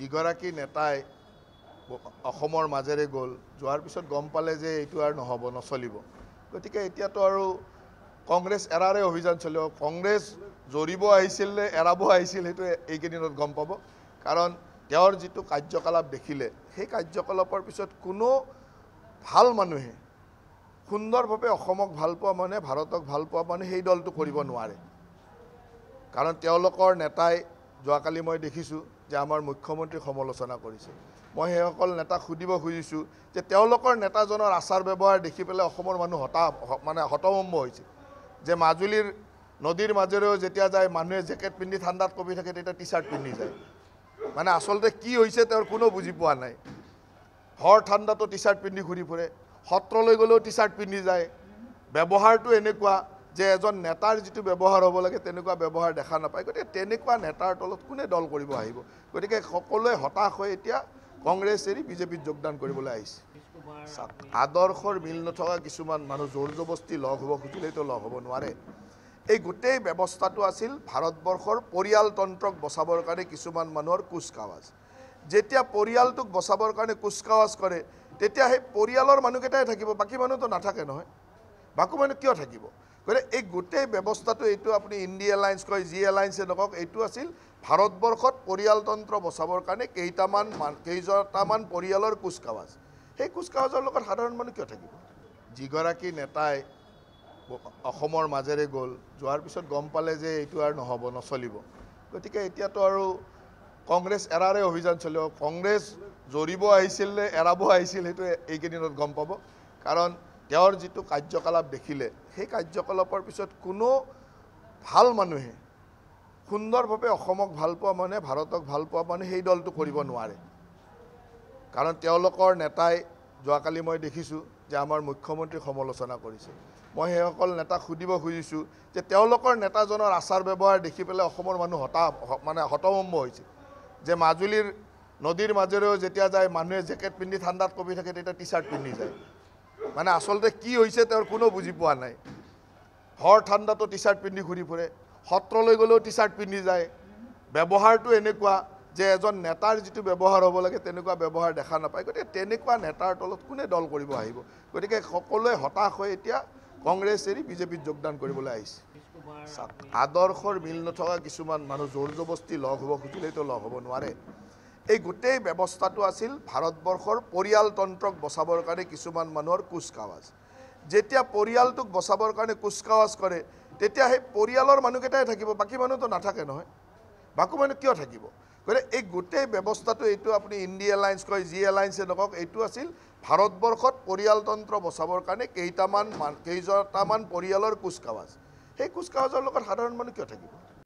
যিগৰাকী নেতাই অসমৰ মাজেৰে গ'ল যোৱাৰ পিছত গম পালে যে এইটো আৰু নহ'ব নচলিব গতিকে এতিয়াতো আৰু কংগ্ৰেছ এৰাৰে অভিযান চলিব কংগ্ৰেছ জৰিব আহিছিল নে এৰাব আহিছিল সেইটো এইকেইদিনত গম পাব কাৰণ তেওঁৰ যিটো কাৰ্যকলাপ দেখিলে সেই কাৰ্যকলাপৰ পিছত কোনো ভাল মানুহে সুন্দৰভাৱে অসমক ভাল পোৱা মানুহে ভাৰতক ভাল পোৱা মানুহে সেই দলটো কৰিব নোৱাৰে কাৰণ তেওঁলোকৰ নেতাই যোৱাকালি মই দেখিছোঁ যে আমাৰ মুখ্যমন্ত্ৰীক সমালোচনা কৰিছে মই সেইসকল নেতাক সুধিব খুজিছোঁ যে তেওঁলোকৰ নেতাজনৰ আচাৰ ব্যৱহাৰ দেখি পেলাই অসমৰ মানুহ হতা মানে হতভম্ব হৈছে যে মাজুলীৰ নদীৰ মাজেৰেও যেতিয়া যায় মানুহে জেকেট পিন্ধি ঠাণ্ডাত কপি থাকে তেতিয়া টি চাৰ্ট পিন্ধি যায় মানে আচলতে কি হৈছে তেওঁৰ কোনো বুজি পোৱা নাই হৰ ঠাণ্ডাতো টি চাৰ্ট পিন্ধি ঘূৰি ফুৰে সত্ৰলৈ গ'লেও টি চাৰ্ট পিন্ধি যায় ব্যৱহাৰটো এনেকুৱা যে এজন নেতাৰ যিটো ব্যৱহাৰ হ'ব লাগে তেনেকুৱা ব্যৱহাৰ দেখা নাপায় গতিকে তেনেকুৱা নেতাৰ তলত কোনে দল কৰিব আহিব গতিকে সকলোৱে হতাশ হৈ এতিয়া কংগ্ৰেছ এৰি বিজেপিত যোগদান কৰিবলৈ আহিছে আদৰ্শৰ মিল নথকা কিছুমান মানুহ জোৰ জবৰস্তি লগ হ'ব খুজিলেতো লগ হ'ব নোৱাৰে এই গোটেই ব্যৱস্থাটো আছিল ভাৰতবৰ্ষৰ পৰিয়ালতন্ত্ৰক বচাবৰ কাৰণে কিছুমান মানুহৰ কুচকাৱাজ যেতিয়া পৰিয়ালটোক বচাবৰ কাৰণে কুচকাৱাজ কৰে তেতিয়া সেই পৰিয়ালৰ মানুহকেইটাই থাকিব বাকী মানুহটো নাথাকে নহয় বাকু মানুহ কিয় থাকিব গতিকে এই গোটেই ব্যৱস্থাটো এইটো আপুনি ইণ্ডিয়া এলাইন্স কয় জি এলাইন্সে নকওক এইটো আছিল ভাৰতবৰ্ষত পৰিয়ালতন্ত্ৰ বচাবৰ কাৰণে কেইটামান কেইজটামান পৰিয়ালৰ কুচকাৱাজ সেই কুচকাৱাজৰ লগত সাধাৰণ মানুহ কিয় থাকিব যিগৰাকী নেতাই অসমৰ মাজেৰে গ'ল যোৱাৰ পিছত গম পালে যে এইটো আৰু নহ'ব নচলিব গতিকে এতিয়াতো আৰু কংগ্ৰেছ এৰাৰে অভিযান চলিব কংগ্ৰেছ জৰিব আহিছিল নে এৰাব আহিছিল সেইটো এইকেইদিনত গম পাব কাৰণ তেওঁৰ যিটো কাৰ্যকলাপ দেখিলে সেই কাৰ্যকলাপৰ পিছত কোনো ভাল মানুহে সুন্দৰভাৱে অসমক ভালপোৱা মানুহে ভাৰতক ভাল পোৱা মানুহে সেই দলটো কৰিব নোৱাৰে কাৰণ তেওঁলোকৰ নেতাই যোৱাকালি মই দেখিছোঁ যে আমাৰ মুখ্যমন্ত্ৰীক সমালোচনা কৰিছে মই সেইসকল নেতাক সুধিব খুজিছোঁ যে তেওঁলোকৰ নেতাজনৰ আচাৰ ব্যৱহাৰ দেখি পেলাই অসমৰ মানুহ হতা মানে হতভম্ব হৈছে যে মাজুলীৰ নদীৰ মাজেৰেও যেতিয়া যায় মানুহে জেকেট পিন্ধি ঠাণ্ডাত কপি থাকে তেতিয়া টি চাৰ্ট পিন্ধি যায় মানে আচলতে কি হৈছে তেওঁৰ কোনো বুজি পোৱা নাই ঘৰ ঠাণ্ডাটো টি চাৰ্ট পিন্ধি ঘূৰি ফুৰে সত্ৰলৈ গ'লেও টি চাৰ্ট পিন্ধি যায় ব্যৱহাৰটো এনেকুৱা যে এজন নেতাৰ যিটো ব্যৱহাৰ হ'ব লাগে তেনেকুৱা ব্যৱহাৰ দেখা নাপায় গতিকে তেনেকুৱা নেতাৰ তলত কোনে দল কৰিব আহিব গতিকে সকলোৱে হতাশ হৈ এতিয়া কংগ্ৰেছ এৰি বিজেপিত যোগদান কৰিবলৈ আহিছে আদৰ্শৰ মিল নথকা কিছুমান মানুহ জোৰ জবস্তি লগ হ'ব খুজিলে এইটো লগ হ'ব নোৱাৰে এই গোটেই ব্যৱস্থাটো আছিল ভাৰতবৰ্ষৰ পৰিয়ালতন্ত্ৰক বচাবৰ কাৰণে কিছুমান মানুহৰ কুচকাৱাজ যেতিয়া পৰিয়ালটোক বচাবৰ কাৰণে কুচকাৱাজ কৰে তেতিয়া সেই পৰিয়ালৰ মানুহকেইটাই থাকিব বাকী মানুহতো নাথাকে নহয় বাকু মানুহ কিয় থাকিব গতিকে এই গোটেই ব্যৱস্থাটো এইটো আপুনি ইণ্ডি এলাইন্স কয় জি এলায়েঞ্চে নকওক এইটো আছিল ভাৰতবৰ্ষত পৰিয়ালতন্ত্ৰ বচাবৰ কাৰণে কেইটামান কেইজনটামান পৰিয়ালৰ কুচকাৱাজ সেই কুচকাৱাজৰ লগত সাধাৰণ মানুহ কিয় থাকিব